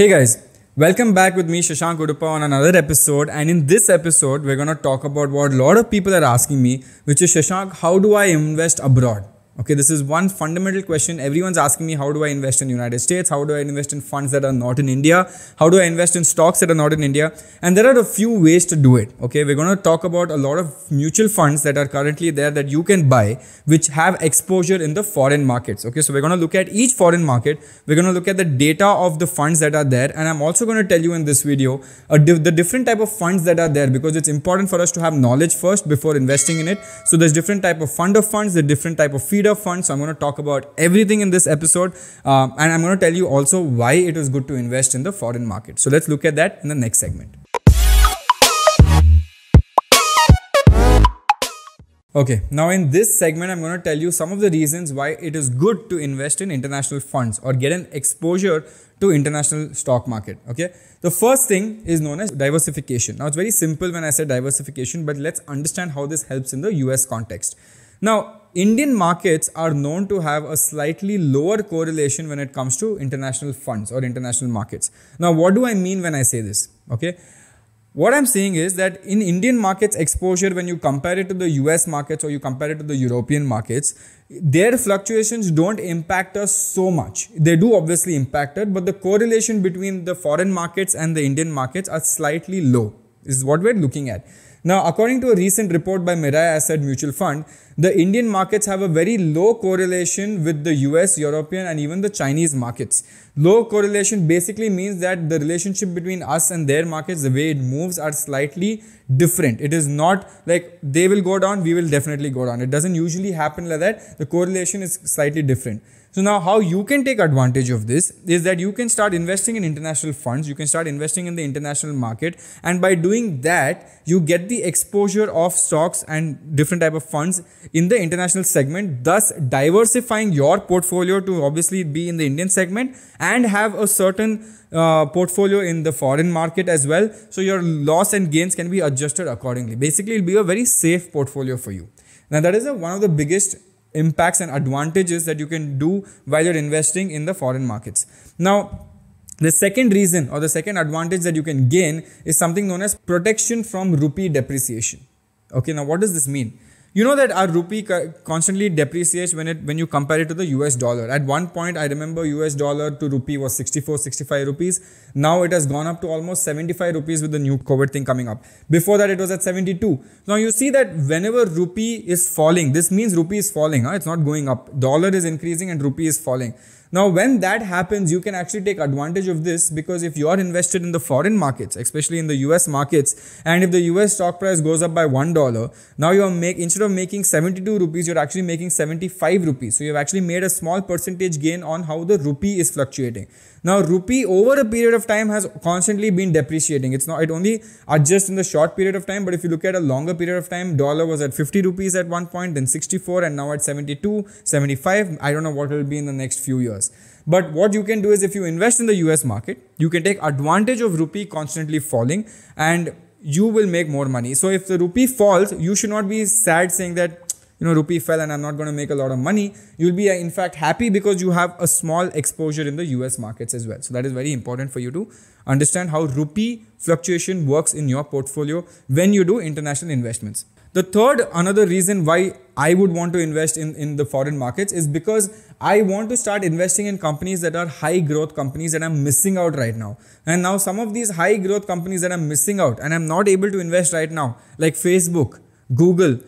Hey guys, welcome back with me Shashank Udupa on another episode and in this episode we're going to talk about what a lot of people are asking me which is Shashank, how do I invest abroad? Okay, this is one fundamental question. Everyone's asking me, how do I invest in United States? How do I invest in funds that are not in India? How do I invest in stocks that are not in India? And there are a few ways to do it. Okay, we're going to talk about a lot of mutual funds that are currently there that you can buy, which have exposure in the foreign markets. Okay, so we're going to look at each foreign market. We're going to look at the data of the funds that are there. And I'm also going to tell you in this video uh, the different type of funds that are there because it's important for us to have knowledge first before investing in it. So there's different type of fund of funds, the different type of feeder of So I'm going to talk about everything in this episode. Um, and I'm going to tell you also why it is good to invest in the foreign market. So let's look at that in the next segment. Okay, now in this segment, I'm going to tell you some of the reasons why it is good to invest in international funds or get an exposure to international stock market. Okay, the first thing is known as diversification. Now, it's very simple when I say diversification, but let's understand how this helps in the US context. Now, Indian markets are known to have a slightly lower correlation when it comes to international funds or international markets. Now, what do I mean when I say this? Okay. What I'm saying is that in Indian markets exposure, when you compare it to the US markets or you compare it to the European markets, their fluctuations don't impact us so much. They do obviously impact us, but the correlation between the foreign markets and the Indian markets are slightly low, is what we're looking at. Now, according to a recent report by Mirai Asset Mutual Fund, the Indian markets have a very low correlation with the US, European, and even the Chinese markets. Low correlation basically means that the relationship between us and their markets, the way it moves, are slightly different. It is not like they will go down, we will definitely go down. It doesn't usually happen like that. The correlation is slightly different. So now how you can take advantage of this is that you can start investing in international funds, you can start investing in the international market and by doing that you get the exposure of stocks and different type of funds in the international segment, thus diversifying your portfolio to obviously be in the Indian segment and have a certain uh, portfolio in the foreign market as well. So your loss and gains can be adjusted accordingly. Basically, it'll be a very safe portfolio for you. Now, that is a, one of the biggest impacts and advantages that you can do while you're investing in the foreign markets. Now, the second reason or the second advantage that you can gain is something known as protection from rupee depreciation. Okay, now what does this mean? you know that our rupee constantly depreciates when it when you compare it to the US dollar. At one point, I remember US dollar to rupee was 64, 65 rupees. Now it has gone up to almost 75 rupees with the new COVID thing coming up. Before that, it was at 72. Now you see that whenever rupee is falling, this means rupee is falling. Huh? It's not going up. Dollar is increasing and rupee is falling. Now, when that happens, you can actually take advantage of this because if you're invested in the foreign markets, especially in the US markets, and if the US stock price goes up by $1, now you're make instead of making 72 rupees, you're actually making 75 rupees. So you've actually made a small percentage gain on how the rupee is fluctuating. Now, rupee over a period of time has constantly been depreciating. It's not, it only adjusts in the short period of time, but if you look at a longer period of time, dollar was at 50 rupees at one point, then 64, and now at 72, 75. I don't know what it will be in the next few years. But what you can do is if you invest in the US market, you can take advantage of rupee constantly falling and you will make more money. So if the rupee falls, you should not be sad saying that you know rupee fell and I'm not going to make a lot of money. You'll be uh, in fact happy because you have a small exposure in the US markets as well. So that is very important for you to understand how rupee fluctuation works in your portfolio when you do international investments. The third, another reason why I would want to invest in, in the foreign markets is because I want to start investing in companies that are high growth companies that I'm missing out right now. And now, some of these high growth companies that I'm missing out and I'm not able to invest right now, like Facebook, Google,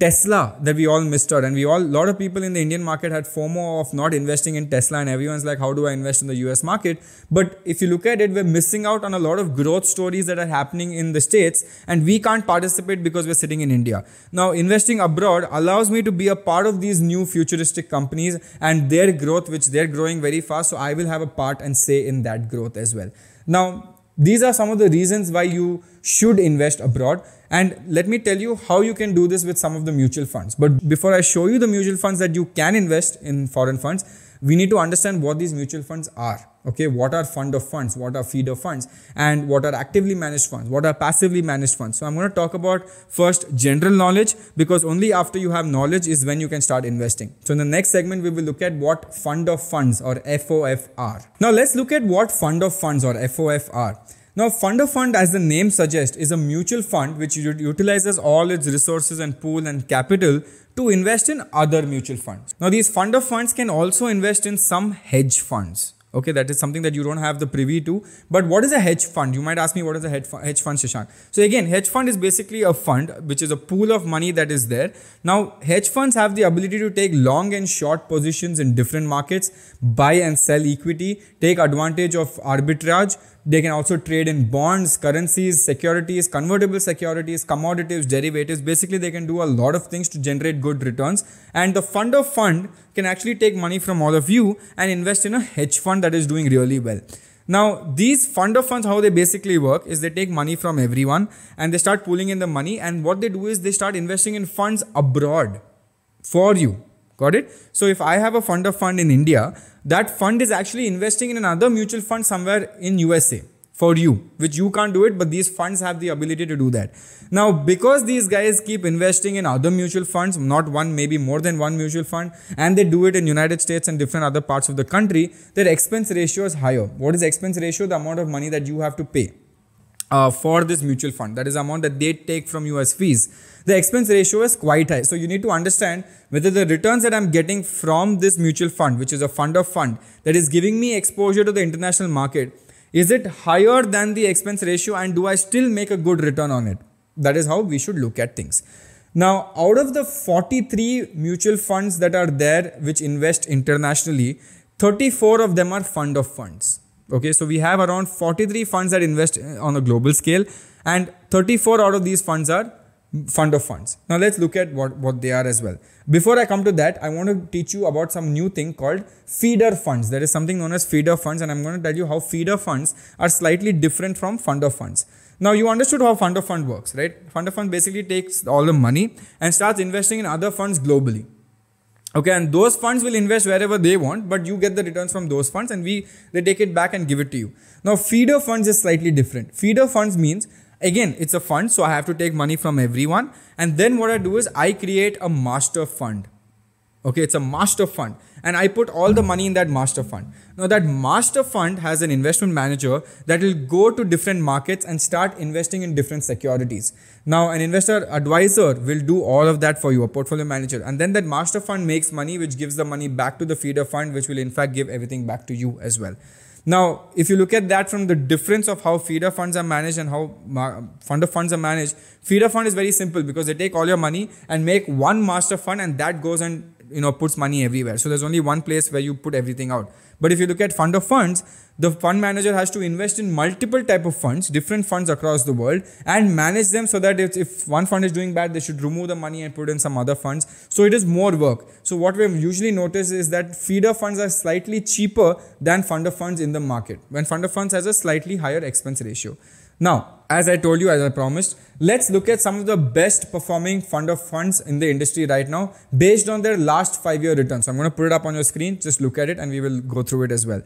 Tesla that we all missed out, and we all a lot of people in the Indian market had FOMO of not investing in Tesla, and everyone's like, how do I invest in the U.S. market? But if you look at it, we're missing out on a lot of growth stories that are happening in the states, and we can't participate because we're sitting in India. Now, investing abroad allows me to be a part of these new futuristic companies and their growth, which they're growing very fast. So I will have a part and say in that growth as well. Now, these are some of the reasons why you should invest abroad and let me tell you how you can do this with some of the mutual funds but before i show you the mutual funds that you can invest in foreign funds we need to understand what these mutual funds are okay what are fund of funds what are feeder funds and what are actively managed funds what are passively managed funds so i'm going to talk about first general knowledge because only after you have knowledge is when you can start investing so in the next segment we will look at what fund of funds or fofr now let's look at what fund of funds or fof are now, fund of fund, as the name suggests, is a mutual fund which utilizes all its resources and pool and capital to invest in other mutual funds. Now, these fund of funds can also invest in some hedge funds. Okay, that is something that you don't have the privy to. But what is a hedge fund? You might ask me, what is a hedge fund, Shashank? So again, hedge fund is basically a fund, which is a pool of money that is there. Now, hedge funds have the ability to take long and short positions in different markets, buy and sell equity, take advantage of arbitrage, they can also trade in bonds, currencies, securities, convertible securities, commodities, derivatives. Basically, they can do a lot of things to generate good returns. And the fund of fund can actually take money from all of you and invest in a hedge fund that is doing really well. Now, these fund of funds, how they basically work is they take money from everyone and they start pooling in the money. And what they do is they start investing in funds abroad for you. Got it? So if I have a fund of fund in India, that fund is actually investing in another mutual fund somewhere in USA for you, which you can't do it, but these funds have the ability to do that. Now, because these guys keep investing in other mutual funds, not one, maybe more than one mutual fund, and they do it in United States and different other parts of the country, their expense ratio is higher. What is expense ratio? The amount of money that you have to pay uh, for this mutual fund that is amount that they take from you as fees the expense ratio is quite high so you need to understand whether the returns that i'm getting from this mutual fund which is a fund of fund that is giving me exposure to the international market is it higher than the expense ratio and do i still make a good return on it that is how we should look at things now out of the 43 mutual funds that are there which invest internationally 34 of them are fund of funds Okay, so we have around 43 funds that invest uh, on a global scale, and 34 out of these funds are fund of funds. Now let's look at what, what they are as well. Before I come to that, I want to teach you about some new thing called feeder funds. There is something known as feeder funds and I'm going to tell you how feeder funds are slightly different from fund of funds. Now you understood how fund of fund works, right? Fund of fund basically takes all the money and starts investing in other funds globally okay and those funds will invest wherever they want but you get the returns from those funds and we they take it back and give it to you now feeder funds is slightly different feeder funds means again it's a fund so i have to take money from everyone and then what i do is i create a master fund okay it's a master fund and i put all the money in that master fund now that master fund has an investment manager that will go to different markets and start investing in different securities now, an investor advisor will do all of that for you, a portfolio manager. And then that master fund makes money, which gives the money back to the feeder fund, which will in fact give everything back to you as well. Now, if you look at that from the difference of how feeder funds are managed and how fund of funds are managed, feeder fund is very simple because they take all your money and make one master fund and that goes and you know puts money everywhere so there's only one place where you put everything out but if you look at fund of funds the fund manager has to invest in multiple type of funds different funds across the world and manage them so that if, if one fund is doing bad they should remove the money and put in some other funds so it is more work so what we usually notice is that feeder funds are slightly cheaper than fund of funds in the market when fund of funds has a slightly higher expense ratio now as i told you as i promised Let's look at some of the best performing fund of funds in the industry right now based on their last five year return. So I'm going to put it up on your screen. Just look at it and we will go through it as well.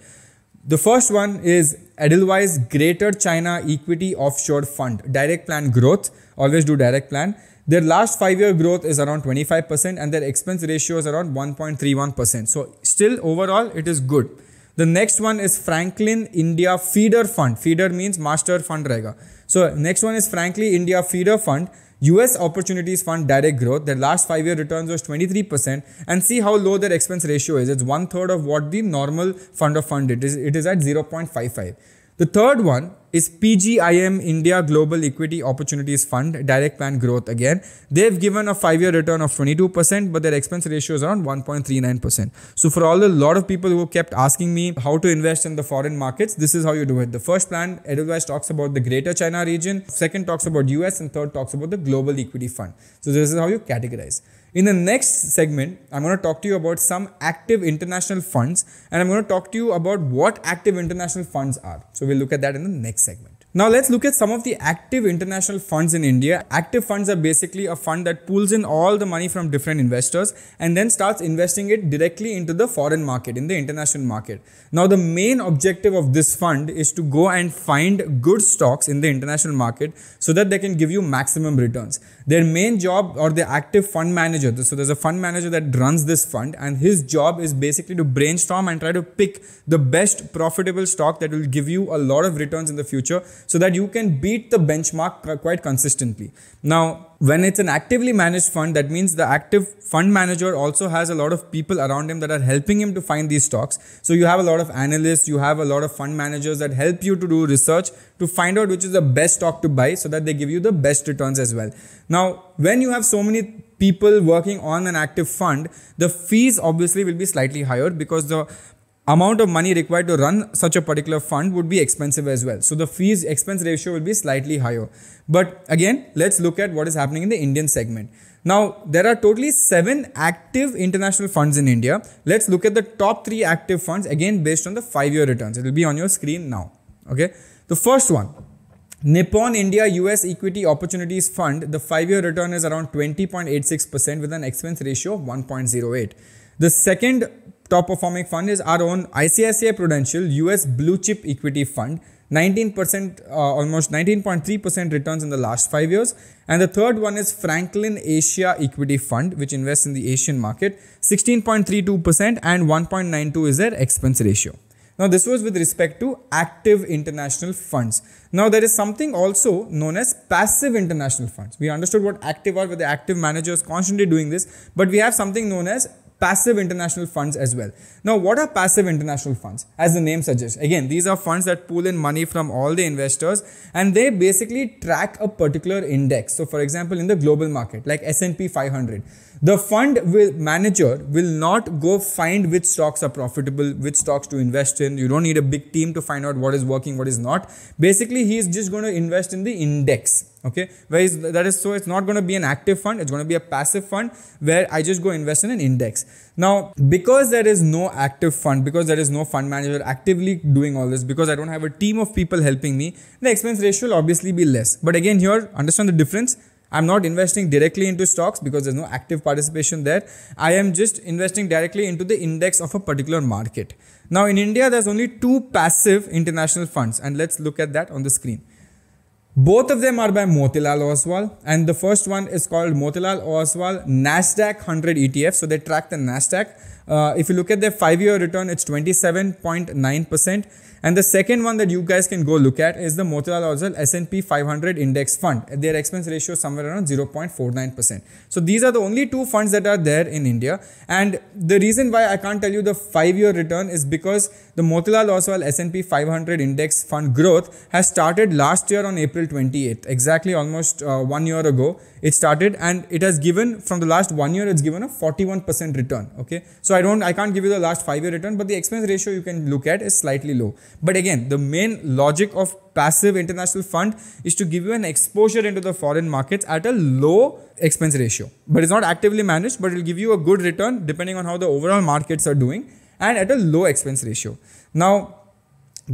The first one is Edelweiss Greater China Equity Offshore Fund, direct plan growth. Always do direct plan. Their last five year growth is around 25% and their expense ratio is around 1.31%. So, still overall, it is good. The next one is Franklin India Feeder Fund. Feeder means master fund fundraiser. So next one is frankly India feeder fund. US opportunities fund direct growth. Their last five year returns was 23%. And see how low their expense ratio is. It's one third of what the normal fund of fund it is. It is at 0.55. The third one is PGIM India Global Equity Opportunities Fund, direct plan growth again. They've given a five year return of 22%, but their expense ratio is around 1.39%. So, for all the lot of people who kept asking me how to invest in the foreign markets, this is how you do it. The first plan, Edelweiss talks about the greater China region, second talks about US, and third talks about the global equity fund. So, this is how you categorize. In the next segment, I'm going to talk to you about some active international funds and I'm going to talk to you about what active international funds are. So we'll look at that in the next segment. Now let's look at some of the active international funds in India. Active funds are basically a fund that pulls in all the money from different investors and then starts investing it directly into the foreign market, in the international market. Now the main objective of this fund is to go and find good stocks in the international market so that they can give you maximum returns. Their main job or the active fund manager, so there's a fund manager that runs this fund and his job is basically to brainstorm and try to pick the best profitable stock that will give you a lot of returns in the future so that you can beat the benchmark quite consistently. Now, when it's an actively managed fund, that means the active fund manager also has a lot of people around him that are helping him to find these stocks. So you have a lot of analysts, you have a lot of fund managers that help you to do research to find out which is the best stock to buy so that they give you the best returns as well. Now, when you have so many people working on an active fund, the fees obviously will be slightly higher because the amount of money required to run such a particular fund would be expensive as well. So the fees expense ratio will be slightly higher. But again, let's look at what is happening in the Indian segment. Now, there are totally seven active international funds in India. Let's look at the top three active funds again based on the five year returns. It will be on your screen now. Okay. The first one, Nippon India US Equity Opportunities Fund, the five year return is around 20.86% with an expense ratio of 1.08. The second top performing fund is our own ICICI Prudential US Blue Chip Equity Fund. 19% uh, almost 19.3% returns in the last 5 years and the third one is Franklin Asia Equity Fund which invests in the Asian market 16.32% and 1.92 is their expense ratio now this was with respect to active international funds now there is something also known as passive international funds we understood what active are where the active managers constantly doing this but we have something known as passive international funds as well. Now, what are passive international funds? As the name suggests, again, these are funds that pool in money from all the investors and they basically track a particular index. So, for example, in the global market, like S&P 500, the fund will, manager will not go find which stocks are profitable, which stocks to invest in. You don't need a big team to find out what is working, what is not. Basically, he is just going to invest in the index okay whereas that is so it's not going to be an active fund it's going to be a passive fund where i just go invest in an index now because there is no active fund because there is no fund manager actively doing all this because i don't have a team of people helping me the expense ratio will obviously be less but again here understand the difference I'm not investing directly into stocks because there's no active participation there. I am just investing directly into the index of a particular market. Now, in India, there's only two passive international funds, and let's look at that on the screen. Both of them are by Motilal Oswal and the first one is called Motilal Oswal Nasdaq 100 ETF. So they track the Nasdaq. Uh, if you look at their five-year return, it's 27.9%. And the second one that you guys can go look at is the Motilal Oswal S&P 500 Index Fund. Their expense ratio is somewhere around 0.49%. So these are the only two funds that are there in India. And the reason why I can't tell you the five-year return is because the Motilal Oswal S&P 500 Index Fund growth has started last year on April 28th, exactly almost uh, one year ago it started and it has given from the last one year it's given a 41% return okay so i don't i can't give you the last five year return but the expense ratio you can look at is slightly low but again the main logic of passive international fund is to give you an exposure into the foreign markets at a low expense ratio but it's not actively managed but it will give you a good return depending on how the overall markets are doing and at a low expense ratio now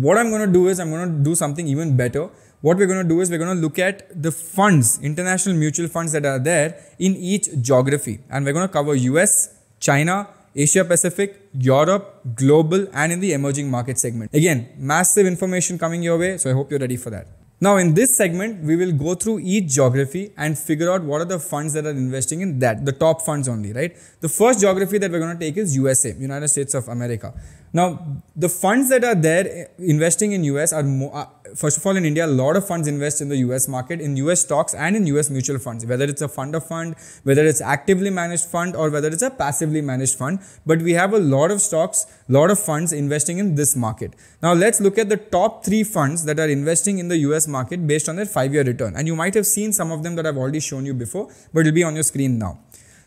what i'm going to do is i'm going to do something even better what we're going to do is we're going to look at the funds, international mutual funds that are there in each geography. And we're going to cover US, China, Asia Pacific, Europe, global, and in the emerging market segment. Again, massive information coming your way, so I hope you're ready for that. Now, in this segment, we will go through each geography and figure out what are the funds that are investing in that, the top funds only, right? The first geography that we're going to take is USA, United States of America. Now, the funds that are there eh, investing in US are, uh, first of all, in India, a lot of funds invest in the US market, in US stocks and in US mutual funds, whether it's a fund of fund, whether it's actively managed fund or whether it's a passively managed fund. But we have a lot of stocks, lot of funds investing in this market. Now, let's look at the top three funds that are investing in the US market based on their five year return. And you might have seen some of them that I've already shown you before, but it'll be on your screen now.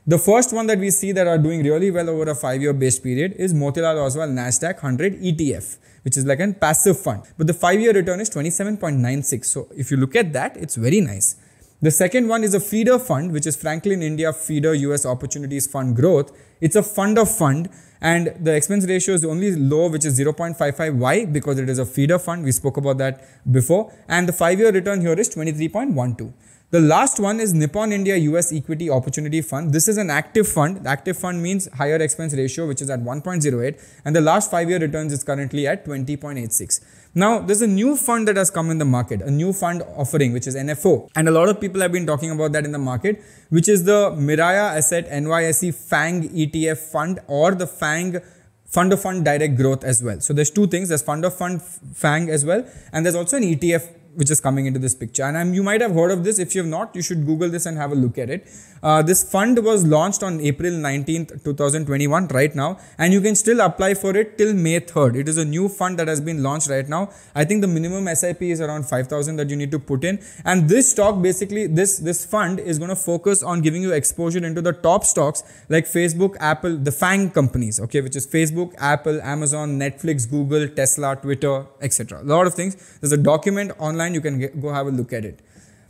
The first one that we see that are doing really well over a five-year base period is Motilal Oswal Nasdaq 100 ETF, which is like a passive fund. But the five-year return is 27.96. So if you look at that, it's very nice. The second one is a feeder fund, which is Franklin India Feeder US Opportunities Fund Growth. It's a fund of fund and the expense ratio is only low, which is 0.55. Why? Because it is a feeder fund. We spoke about that before. And the five-year return here is 23.12. The last one is Nippon India US Equity Opportunity Fund. This is an active fund. The active fund means higher expense ratio, which is at 1.08, and the last five year returns is currently at 20.86. Now, there's a new fund that has come in the market, a new fund offering, which is NFO. And a lot of people have been talking about that in the market, which is the Miraya Asset NYSE FANG ETF fund or the FANG fund of fund direct growth as well. So there's two things. There's fund of fund FANG as well. And there's also an ETF which is coming into this picture. And I'm, you might have heard of this. If you have not, you should Google this and have a look at it. Uh, this fund was launched on April 19th, 2021, right now. And you can still apply for it till May 3rd. It is a new fund that has been launched right now. I think the minimum SIP is around 5,000 that you need to put in. And this stock basically, this, this fund is going to focus on giving you exposure into the top stocks like Facebook, Apple, the FANG companies, okay, which is Facebook, Apple, Amazon, Netflix, Google, Tesla, Twitter, etc. A lot of things. There's a document online online, you can get, go have a look at it.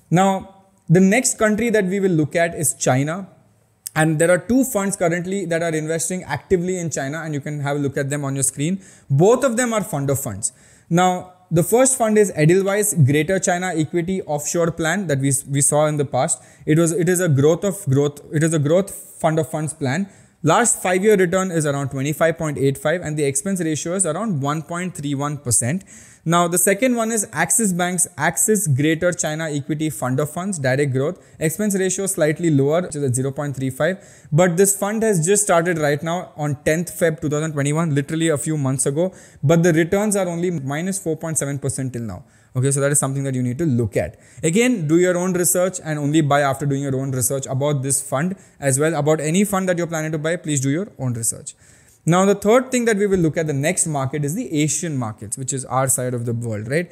Now, the next country that we will look at is China. And there are two funds currently that are investing actively in China, and you can have a look at them on your screen. Both of them are fund of funds. Now, the first fund is Edelweiss Greater China Equity Offshore Plan that we, we saw in the past. It was it is a growth of growth. It is a growth fund of funds plan Last five year return is around 25.85 and the expense ratio is around 1.31%. Now, the second one is Axis Bank's Axis Greater China Equity Fund of Funds, direct growth. Expense ratio slightly lower, which is 0.35. But this fund has just started right now on 10th Feb 2021, literally a few months ago. But the returns are only minus 4.7% till now okay so that is something that you need to look at again do your own research and only buy after doing your own research about this fund as well about any fund that you're planning to buy please do your own research now the third thing that we will look at the next market is the asian markets which is our side of the world right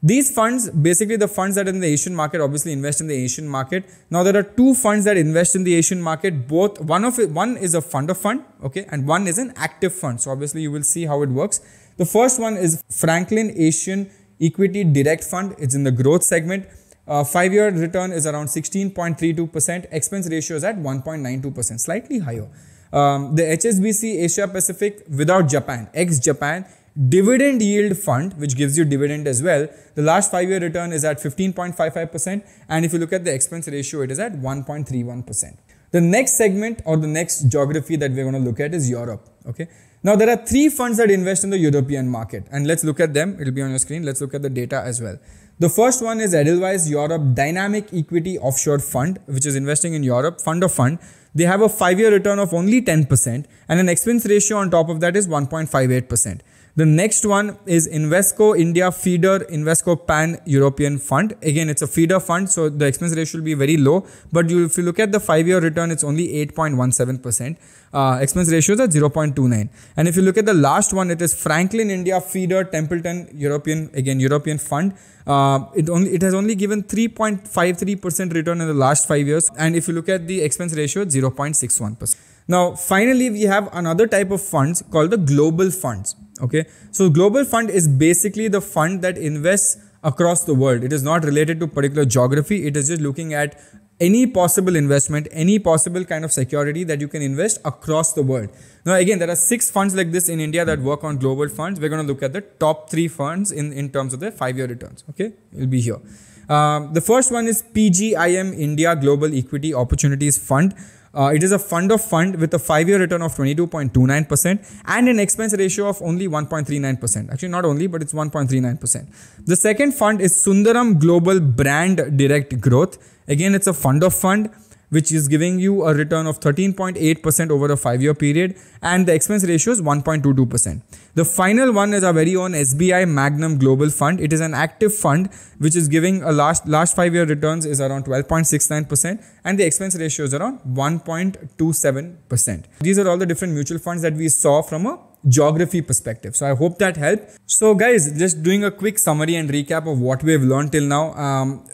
these funds, basically the funds that are in the Asian market, obviously invest in the Asian market. Now there are two funds that invest in the Asian market. Both one of one is a fund of fund, okay, and one is an active fund. So obviously you will see how it works. The first one is Franklin Asian Equity direct fund is in the growth segment. Uh, five year return is around 16.32%. Expense ratio is at 1.92%, slightly higher. Um, the HSBC Asia Pacific without Japan, ex Japan, dividend yield fund, which gives you dividend as well, the last five year return is at 15.55%. And if you look at the expense ratio, it is at 1.31%. The next segment or the next geography that we're going to look at is Europe. Okay. Now there are three funds that invest in the European market and let's look at them. It'll be on your screen. Let's look at the data as well. The first one is Edelweiss Europe Dynamic Equity Offshore Fund, which is investing in Europe, fund of fund. They have a five year return of only 10% and an expense ratio on top of that is 1.58%. The next one is Investco India Feeder Investco Pan European Fund. Again, it's a feeder fund, so the expense ratio will be very low. But you, if you look at the five-year return, it's only 8.17%. Uh, expense is at 0.29. And if you look at the last one, it is Franklin India Feeder Templeton European again European Fund. Uh, it only it has only given 3.53% return in the last five years. And if you look at the expense ratio, 0.61%. Now, finally, we have another type of funds called the global funds. Okay, so global fund is basically the fund that invests across the world. It is not related to particular geography. It is just looking at any possible investment, any possible kind of security that you can invest across the world. Now, again, there are six funds like this in India that work on global funds. We're going to look at the top three funds in, in terms of the five year returns. Okay, it'll be here. Um, the first one is PGIM India Global Equity Opportunities Fund. Uh, it is a fund of fund with a five-year return of 22.29% and an expense ratio of only 1.39%. Actually, not only, but it's 1.39%. The second fund is Sundaram Global Brand Direct Growth. Again, it's a fund of fund which is giving you a return of 13.8% over a 5 year period and the expense ratio is 1.22%. The final one is our very own SBI Magnum Global Fund. It is an active fund which is giving a last last 5 year returns is around 12.69% and the expense ratio is around 1.27%. These are all the different mutual funds that we saw from a geography perspective. So I hope that helped. So guys, just doing a quick summary and recap of what we have learned till now. Um,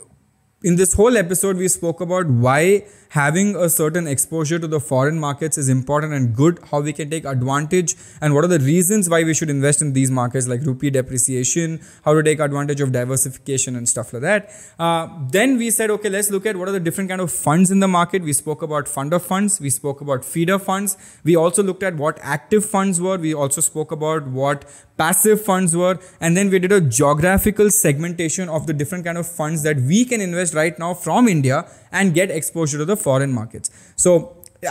in this whole episode, we spoke about why having a certain exposure to the foreign markets is important and good, how we can take advantage and what are the reasons why we should invest in these markets like rupee depreciation, how to take advantage of diversification and stuff like that. Uh, then we said, okay, let's look at what are the different kind of funds in the market. We spoke about fund of funds. We spoke about feeder funds. We also looked at what active funds were. We also spoke about what passive funds were. And then we did a geographical segmentation of the different kind of funds that we can invest right now from India and get exposure to the foreign markets. So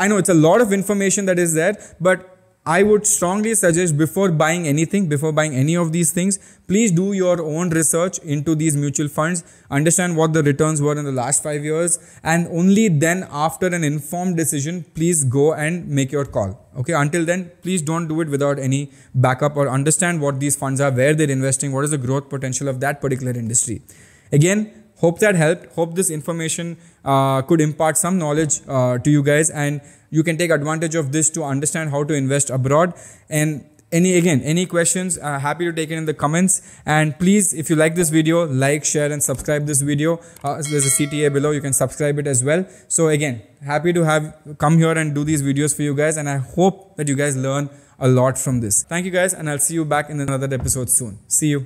I know it's a lot of information that is there, but I would strongly suggest before buying anything, before buying any of these things, please do your own research into these mutual funds, understand what the returns were in the last five years, and only then, after an informed decision, please go and make your call. Okay, until then, please don't do it without any backup or understand what these funds are, where they're investing, what is the growth potential of that particular industry. Again, Hope that helped. Hope this information uh, could impart some knowledge uh, to you guys and you can take advantage of this to understand how to invest abroad. And any again, any questions, uh, happy to take it in the comments. And please, if you like this video, like, share and subscribe this video. Uh, there's a CTA below. You can subscribe it as well. So again, happy to have come here and do these videos for you guys. And I hope that you guys learn a lot from this. Thank you guys and I'll see you back in another episode soon. See you.